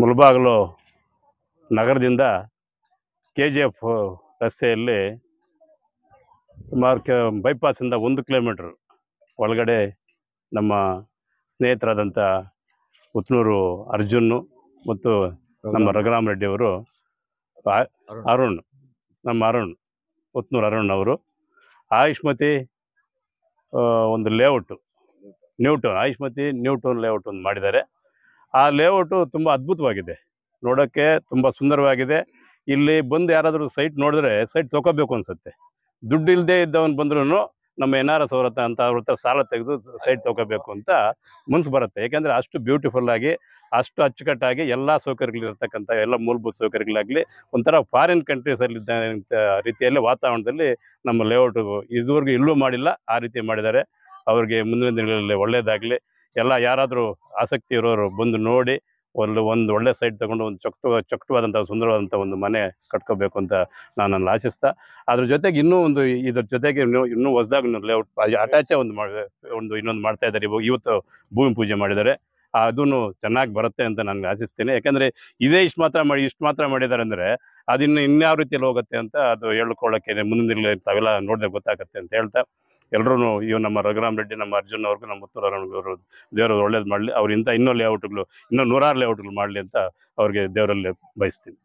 ಮುಲ್ಬಾಗ್ಲು ನಗರದಿಂದ K G F ರಸ್ತೆಯಲ್ಲಿ ಸುಮಾರು ಕೆ ಬೈಪಾಸಿಂದ ಒಂದು ಕಿಲೋಮೀಟ್ರ್ ಒಳಗಡೆ ನಮ್ಮ ಸ್ನೇಹಿತರಾದಂಥ ಉತ್ನೂರು ಅರ್ಜುನ್ನು ಮತ್ತು ನಮ್ಮ ರಘುರಾಮ್ ರೆಡ್ಡಿಯವರು ಅರುಣ್ ನಮ್ಮ ಅರುಣ್ ಉತ್ನೂರು ಅರುಣ್ ಅವರು ಆಯುಷ್ಮತಿ ಒಂದು layout New Town Ayushmati New Town layout ಒಂದು ಮಾಡಿದ್ದಾರೆ ಆ ಲೇಔಟು ತುಂಬ ಅದ್ಭುತವಾಗಿದೆ ನೋಡೋಕ್ಕೆ ತುಂಬ ಸುಂದರವಾಗಿದೆ ಇಲ್ಲಿ ಬಂದು ಯಾರಾದರೂ ಸೈಟ್ ನೋಡಿದ್ರೆ ಸೈಟ್ ತಗೋಬೇಕು ಅನಿಸುತ್ತೆ ದುಡ್ಡು ಇಲ್ಲದೆ ಇದ್ದವನು ಬಂದ್ರೂ ನಮ್ಮ ಎನ್ ಆರ್ ಎಸ್ ಅವ್ರ ಹತ್ರ ಅಂತ ಅವ್ರ ಹತ್ರ ಸಾಲ ತೆಗೆದು ಸೈಟ್ ತಗೋಬೇಕು ಅಂತ ಮನಸ್ಸು ಬರುತ್ತೆ ಏಕೆಂದರೆ ಅಷ್ಟು ಬ್ಯೂಟಿಫುಲ್ ಆಗಿ ಅಷ್ಟು ಅಚ್ಚುಕಟ್ಟಾಗಿ ಎಲ್ಲ ಸೌಕರ್ಯಗಳಿರ್ತಕ್ಕಂಥ ಎಲ್ಲ ಮೂಲಭೂತ ಸೌಕರ್ಯಗಳಾಗಲಿ ಒಂಥರ ಫಾರಿನ್ ಕಂಟ್ರೀಸಲ್ಲಿ ರೀತಿಯಲ್ಲಿ ವಾತಾವರಣದಲ್ಲಿ ನಮ್ಮ ಲೇಔಟು ಇದುವರೆಗೂ ಇಲ್ಲೂ ಮಾಡಿಲ್ಲ ಆ ರೀತಿ ಮಾಡಿದ್ದಾರೆ ಅವ್ರಿಗೆ ಮುಂದಿನ ದಿನಗಳಲ್ಲಿ ಒಳ್ಳೆಯದಾಗಲಿ ಎಲ್ಲ ಯಾರಾದರೂ ಆಸಕ್ತಿ ಇರೋರು ಬಂದು ನೋಡಿ ಒಂದು ಒಂದು ಒಳ್ಳೆ ಸೈಟ್ ತಗೊಂಡು ಒಂದು ಚೊಕ್ತು ಚೊಕ್ಟವಾದಂಥ ಸುಂದರವಾದಂಥ ಒಂದು ಮನೆ ಕಟ್ಕೋಬೇಕು ಅಂತ ನಾನು ನನ್ನ ಆಶಿಸ್ತಾ ಅದ್ರ ಜೊತೆಗೆ ಇನ್ನೂ ಒಂದು ಇದ್ರ ಜೊತೆಗೆ ಇನ್ನೂ ಇನ್ನೂ ಹೊಸ್ದಾಗ ಲೇಔಟ್ ಅಟ್ಯಾಚೇ ಒಂದು ಒಂದು ಇನ್ನೊಂದು ಮಾಡ್ತಾ ಇದ್ದಾರೆ ಇವತ್ತು ಭೂಮಿ ಪೂಜೆ ಮಾಡಿದ್ದಾರೆ ಅದನ್ನು ಚೆನ್ನಾಗಿ ಬರುತ್ತೆ ಅಂತ ನಾನು ಆಶಿಸ್ತೀನಿ ಯಾಕಂದರೆ ಇದೇ ಇಷ್ಟು ಮಾತ್ರ ಮಾಡಿ ಇಷ್ಟು ಮಾತ್ರ ಮಾಡಿದ್ದಾರೆ ಅಂದರೆ ಅದಿನ್ನು ಇನ್ಯಾವ ರೀತಿಯಲ್ಲಿ ಹೋಗುತ್ತೆ ಅಂತ ಅದು ಹೇಳ್ಕೊಳ್ಳೋಕ್ಕೆ ಮುಂದಿನ ತಾವೆಲ್ಲ ನೋಡಿದ್ರೆ ಗೊತ್ತಾಗುತ್ತೆ ಅಂತ ಹೇಳ್ತಾ ಎಲ್ಲರೂ ಇವ್ ನಮ್ಮ ರಘುರಾಮ್ ರೆಡ್ಡಿ ನಮ್ಮ ಅರ್ಜುನ್ ಅವ್ರಿಗೆ ನಮ್ಮ ಮುತ್ತೂರವ್ರಿಗೂ ದೇವರು ಒಳ್ಳೇದು ಮಾಡಲಿ ಅವ್ರು ಇಂಥ ಇನ್ನೂ ಲೇಔಟ್ಗಳು ಇನ್ನೂ ನೂರಾರು ಲೇಔಟ್ಗಳು ಮಾಡ್ಲಿ ಅಂತ ಅವ್ರಿಗೆ ದೇವರಲ್ಲಿ ಬಯಸ್ತೀನಿ